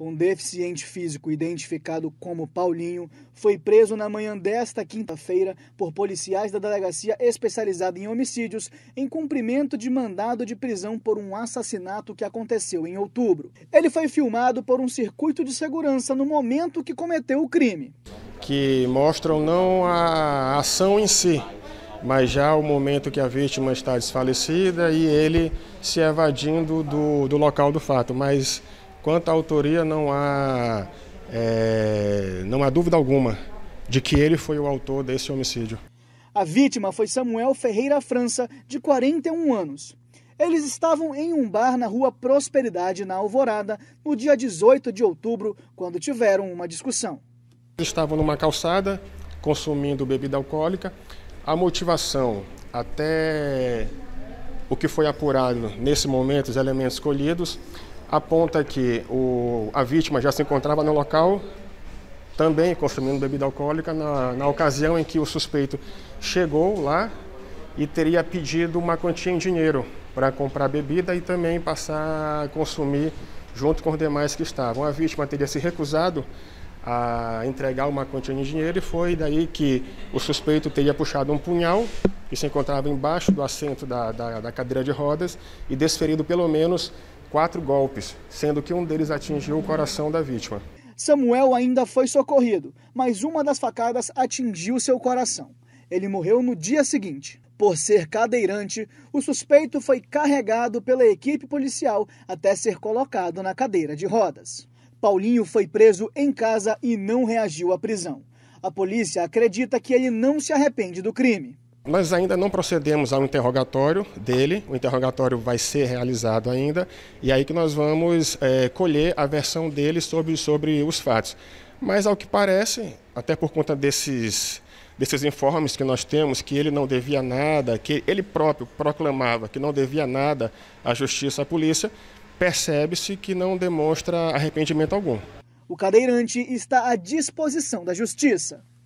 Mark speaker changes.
Speaker 1: Um deficiente físico identificado como Paulinho foi preso na manhã desta quinta-feira por policiais da delegacia especializada em homicídios em cumprimento de mandado de prisão por um assassinato que aconteceu em outubro. Ele foi filmado por um circuito de segurança no momento que cometeu o crime.
Speaker 2: Que mostram não a ação em si, mas já o momento que a vítima está desfalecida e ele se evadindo do, do local do fato. Mas Quanto à autoria, não há, é, não há dúvida alguma de que ele foi o autor desse homicídio.
Speaker 1: A vítima foi Samuel Ferreira França, de 41 anos. Eles estavam em um bar na rua Prosperidade, na Alvorada, no dia 18 de outubro, quando tiveram uma discussão.
Speaker 2: Estavam numa calçada, consumindo bebida alcoólica. A motivação, até o que foi apurado nesse momento, os elementos colhidos, aponta que o, a vítima já se encontrava no local, também consumindo bebida alcoólica, na, na ocasião em que o suspeito chegou lá e teria pedido uma quantia em dinheiro para comprar bebida e também passar a consumir junto com os demais que estavam. A vítima teria se recusado a entregar uma quantia de dinheiro e foi daí que o suspeito teria puxado um punhal que se encontrava embaixo do assento da, da, da cadeira de rodas e desferido pelo menos quatro golpes, sendo que um deles atingiu o coração da vítima.
Speaker 1: Samuel ainda foi socorrido, mas uma das facadas atingiu seu coração. Ele morreu no dia seguinte. Por ser cadeirante, o suspeito foi carregado pela equipe policial até ser colocado na cadeira de rodas. Paulinho foi preso em casa e não reagiu à prisão. A polícia acredita que ele não se arrepende do crime.
Speaker 2: Nós ainda não procedemos ao interrogatório dele, o interrogatório vai ser realizado ainda, e aí que nós vamos é, colher a versão dele sobre, sobre os fatos. Mas, ao que parece, até por conta desses, desses informes que nós temos, que ele não devia nada, que ele próprio proclamava que não devia nada à justiça, à polícia, percebe-se que não demonstra arrependimento algum.
Speaker 1: O cadeirante está à disposição da justiça.